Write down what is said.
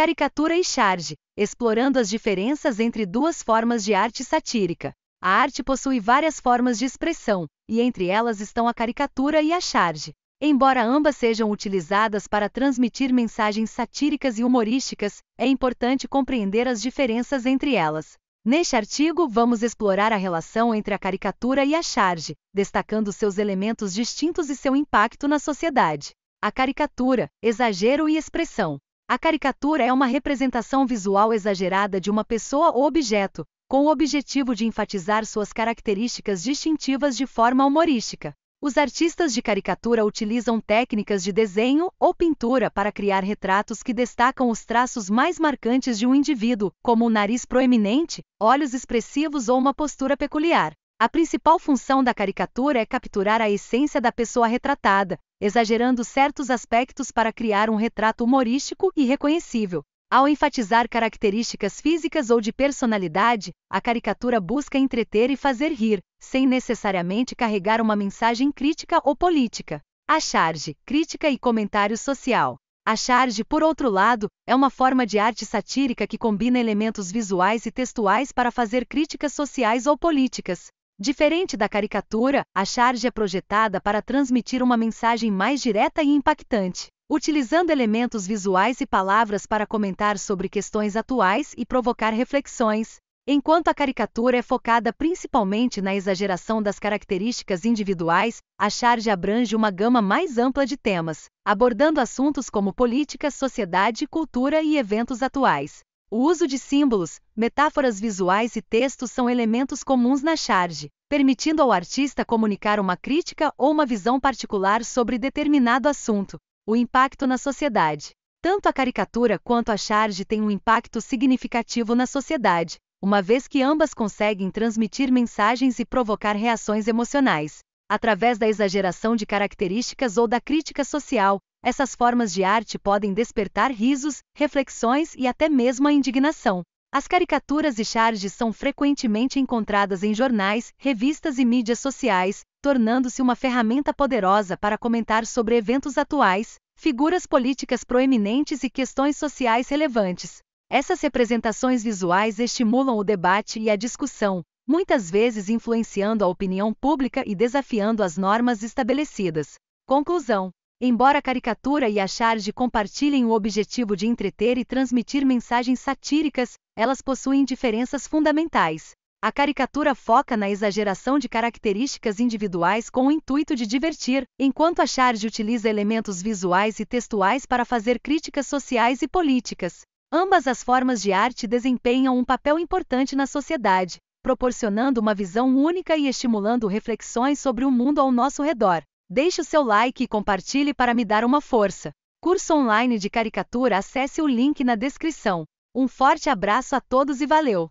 Caricatura e charge, explorando as diferenças entre duas formas de arte satírica. A arte possui várias formas de expressão, e entre elas estão a caricatura e a charge. Embora ambas sejam utilizadas para transmitir mensagens satíricas e humorísticas, é importante compreender as diferenças entre elas. Neste artigo, vamos explorar a relação entre a caricatura e a charge, destacando seus elementos distintos e seu impacto na sociedade. A caricatura, exagero e expressão. A caricatura é uma representação visual exagerada de uma pessoa ou objeto, com o objetivo de enfatizar suas características distintivas de forma humorística. Os artistas de caricatura utilizam técnicas de desenho ou pintura para criar retratos que destacam os traços mais marcantes de um indivíduo, como o um nariz proeminente, olhos expressivos ou uma postura peculiar. A principal função da caricatura é capturar a essência da pessoa retratada, exagerando certos aspectos para criar um retrato humorístico e reconhecível. Ao enfatizar características físicas ou de personalidade, a caricatura busca entreter e fazer rir, sem necessariamente carregar uma mensagem crítica ou política. A charge, crítica e comentário social. A charge, por outro lado, é uma forma de arte satírica que combina elementos visuais e textuais para fazer críticas sociais ou políticas. Diferente da caricatura, a charge é projetada para transmitir uma mensagem mais direta e impactante, utilizando elementos visuais e palavras para comentar sobre questões atuais e provocar reflexões, Enquanto a caricatura é focada principalmente na exageração das características individuais, a charge abrange uma gama mais ampla de temas, abordando assuntos como política, sociedade, cultura e eventos atuais. O uso de símbolos, metáforas visuais e textos são elementos comuns na charge, permitindo ao artista comunicar uma crítica ou uma visão particular sobre determinado assunto. O impacto na sociedade. Tanto a caricatura quanto a charge têm um impacto significativo na sociedade, uma vez que ambas conseguem transmitir mensagens e provocar reações emocionais. Através da exageração de características ou da crítica social, essas formas de arte podem despertar risos, reflexões e até mesmo a indignação. As caricaturas e charges são frequentemente encontradas em jornais, revistas e mídias sociais, tornando-se uma ferramenta poderosa para comentar sobre eventos atuais, figuras políticas proeminentes e questões sociais relevantes. Essas representações visuais estimulam o debate e a discussão, muitas vezes influenciando a opinião pública e desafiando as normas estabelecidas. Conclusão. Embora a caricatura e a charge compartilhem o objetivo de entreter e transmitir mensagens satíricas, elas possuem diferenças fundamentais. A caricatura foca na exageração de características individuais com o intuito de divertir, enquanto a charge utiliza elementos visuais e textuais para fazer críticas sociais e políticas. Ambas as formas de arte desempenham um papel importante na sociedade, proporcionando uma visão única e estimulando reflexões sobre o mundo ao nosso redor. Deixe o seu like e compartilhe para me dar uma força. Curso online de caricatura, acesse o link na descrição. Um forte abraço a todos e valeu!